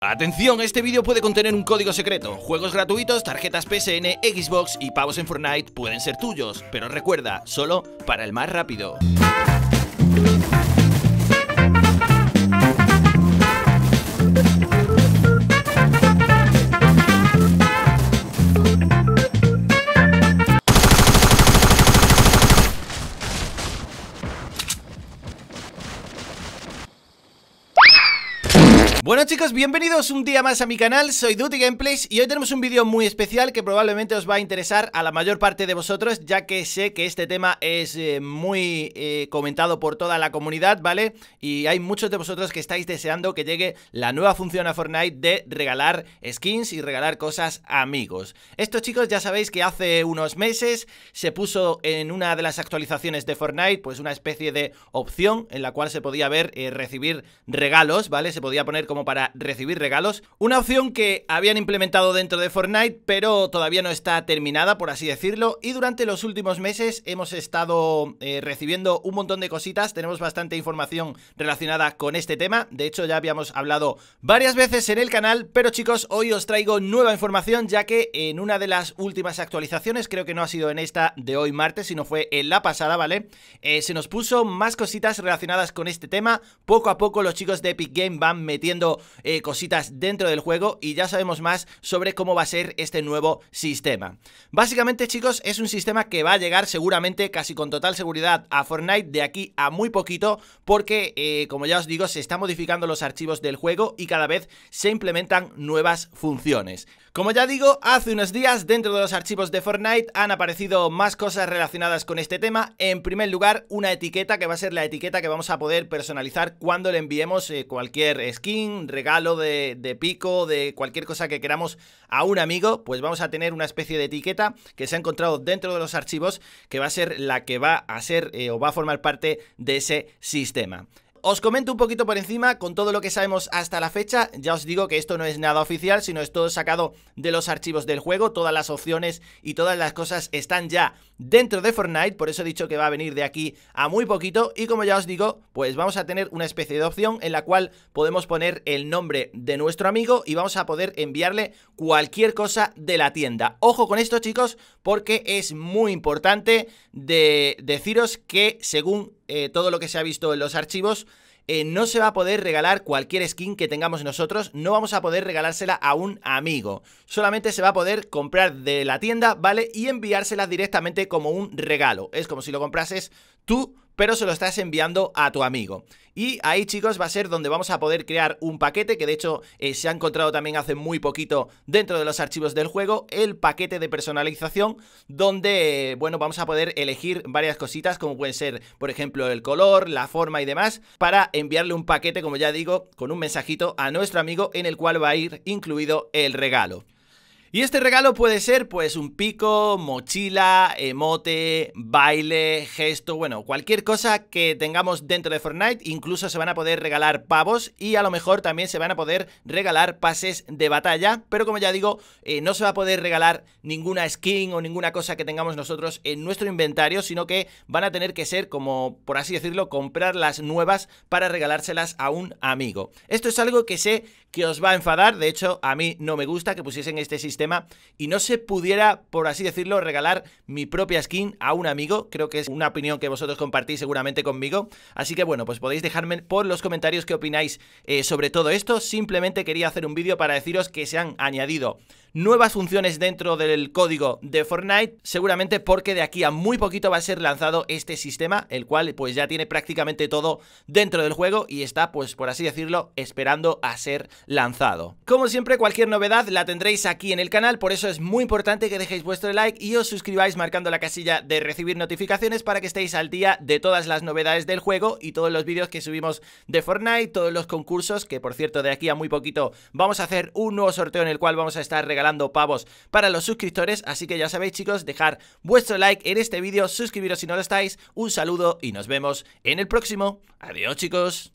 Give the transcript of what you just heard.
Atención, este vídeo puede contener un código secreto. Juegos gratuitos, tarjetas PSN, Xbox y pavos en Fortnite pueden ser tuyos, pero recuerda, solo para el más rápido. Bueno chicos, bienvenidos un día más a mi canal, soy Duty Gameplays y hoy tenemos un vídeo muy especial que probablemente os va a interesar a la mayor parte de vosotros ya que sé que este tema es eh, muy eh, comentado por toda la comunidad, ¿vale? Y hay muchos de vosotros que estáis deseando que llegue la nueva función a Fortnite de regalar skins y regalar cosas a amigos. Estos chicos ya sabéis que hace unos meses se puso en una de las actualizaciones de Fortnite pues una especie de opción en la cual se podía ver eh, recibir regalos, ¿vale? Se podía poner como para recibir regalos. Una opción que habían implementado dentro de Fortnite, pero todavía no está terminada, por así decirlo. Y durante los últimos meses hemos estado eh, recibiendo un montón de cositas. Tenemos bastante información relacionada con este tema. De hecho, ya habíamos hablado varias veces en el canal, pero chicos, hoy os traigo nueva información, ya que en una de las últimas actualizaciones, creo que no ha sido en esta de hoy martes, sino fue en la pasada, ¿vale? Eh, se nos puso más cositas relacionadas con este tema. Poco a poco los chicos de Epic Game van metiendo eh, cositas dentro del juego y ya sabemos más sobre cómo va a ser este nuevo sistema. Básicamente, chicos, es un sistema que va a llegar seguramente casi con total seguridad a Fortnite de aquí a muy poquito porque, eh, como ya os digo, se están modificando los archivos del juego y cada vez se implementan nuevas funciones. Como ya digo, hace unos días dentro de los archivos de Fortnite han aparecido más cosas relacionadas con este tema. En primer lugar, una etiqueta que va a ser la etiqueta que vamos a poder personalizar cuando le enviemos eh, cualquier skin regalo de, pico, de cualquier cosa que queramos a un amigo, pues vamos a tener una especie de etiqueta que se ha encontrado dentro de los archivos que va a ser la que va a ser eh, o va a formar parte de ese sistema. Os comento un poquito por encima con todo lo que sabemos hasta la fecha, ya os digo que esto no es nada oficial, sino es todo sacado de los archivos del juego, todas las opciones y todas las cosas están ya dentro de Fortnite, por eso he dicho que va a venir de aquí a muy poquito y como ya os digo, pues vamos a tener una especie de opción en la cual podemos poner el nombre de nuestro amigo y vamos a poder enviarle cualquier cosa de la tienda. Ojo con esto chicos, porque es muy importante deciros que según eh, todo lo que se ha visto en los archivos, eh, no se va a poder regalar cualquier skin que tengamos nosotros, no vamos a poder regalársela a un amigo. Solamente se va a poder comprar de la tienda, ¿vale? Y enviársela directamente como un regalo. Es como si lo comprases tú pero se lo estás enviando a tu amigo. Y ahí, chicos, va a ser donde vamos a poder crear un paquete, que de hecho eh, se ha encontrado también hace muy poquito dentro de los archivos del juego, el paquete de personalización, donde, bueno, vamos a poder elegir varias cositas, como pueden ser, por ejemplo, el color, la forma y demás, para enviarle un paquete, como ya digo, con un mensajito a nuestro amigo en el cual va a ir incluido el regalo. Y este regalo puede ser pues un pico, mochila, emote, baile, gesto, bueno, cualquier cosa que tengamos dentro de Fortnite, incluso se van a poder regalar pavos y a lo mejor también se van a poder regalar pases de batalla, pero como ya digo, eh, no se va a poder regalar ninguna skin o ninguna cosa que tengamos nosotros en nuestro inventario, sino que van a tener que ser como, por así decirlo, comprar las nuevas para regalárselas a un amigo. Esto es algo que sé que os va a enfadar, de hecho a mí no me gusta que pusiesen este sistema y no se pudiera, por así decirlo, regalar mi propia skin a un amigo. Creo que es una opinión que vosotros compartís seguramente conmigo. Así que bueno, pues podéis dejarme por los comentarios qué opináis eh, sobre todo esto. Simplemente quería hacer un vídeo para deciros que se han añadido nuevas funciones dentro del código de Fortnite, seguramente porque de aquí a muy poquito va a ser lanzado este sistema, el cual pues ya tiene prácticamente todo dentro del juego y está pues por así decirlo esperando a ser lanzado. Como siempre cualquier novedad la tendréis aquí en el canal, por eso es muy importante que dejéis vuestro like y os suscribáis marcando la casilla de recibir notificaciones para que estéis al día de todas las novedades del juego y todos los vídeos que subimos de Fortnite, todos los concursos, que por cierto de aquí a muy poquito vamos a hacer un nuevo sorteo en el cual vamos a estar regalando pavos para los suscriptores, así que ya sabéis chicos, dejar vuestro like en este vídeo, suscribiros si no lo estáis, un saludo y nos vemos en el próximo. Adiós chicos.